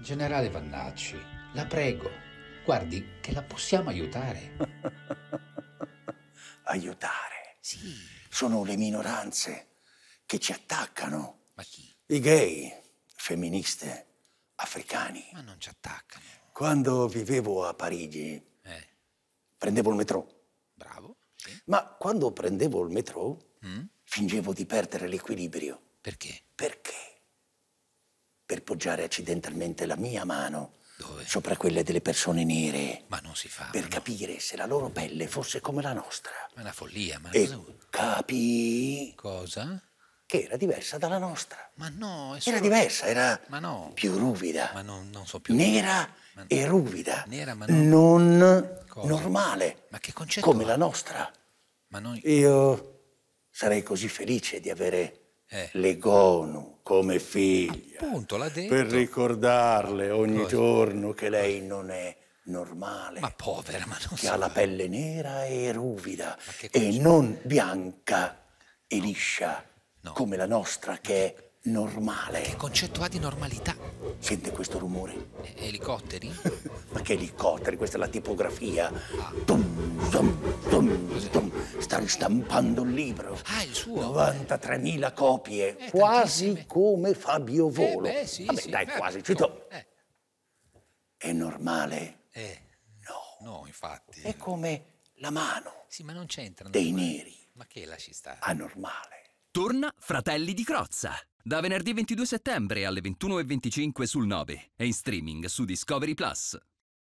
Generale Vannacci, la prego, guardi che la possiamo aiutare. aiutare? Sì. Sono le minoranze che ci attaccano. Ma chi? I gay, femministe, africani. Ma non ci attaccano. Quando vivevo a Parigi, eh. prendevo il metro. Bravo. Sì. Ma quando prendevo il metro, mm? fingevo di perdere l'equilibrio. Perché? Perché? appoggiare accidentalmente la mia mano Dove? sopra quelle delle persone nere. Ma non si fa. Per no. capire se la loro pelle fosse come la nostra. Ma una follia, ma... E cosa... capì... Cosa? Che era diversa dalla nostra. Ma no, è solo... Era diversa, era ma no. più ruvida. Ma no, non so più. Nera ma... e ruvida. Nera, ma non... Non cosa? normale. Ma che concetto? Come ha? la nostra. Ma noi... Io sarei così felice di avere eh. gono come figlia. Appunto, l'ha detto. Per ricordarle ogni Cosa? giorno che lei non è normale. Ma povera, ma non Che so. ha la pelle nera e ruvida e non bianca e liscia no. come la nostra che è normale. Che concetto ha di normalità? Sente questo rumore? Elicotteri? Ma che elicotteri? Questa è la tipografia. Ah. Dum, dum, dum, dum. Stanno stampando il libro. Ah, il suo? 93.000 copie. Eh, quasi come Fabio eh, Volo. Eh, beh, sì, Vabbè, sì, dai, beh, quasi. Cito. Eh. È normale? Eh. No. No, infatti. È come la mano. Sì, ma non c'entra. Dei neri. Ma che lasci stare? Anormale. Torna Fratelli di Crozza. Da venerdì 22 settembre alle 21.25 sul 9 e in streaming su Discovery Plus.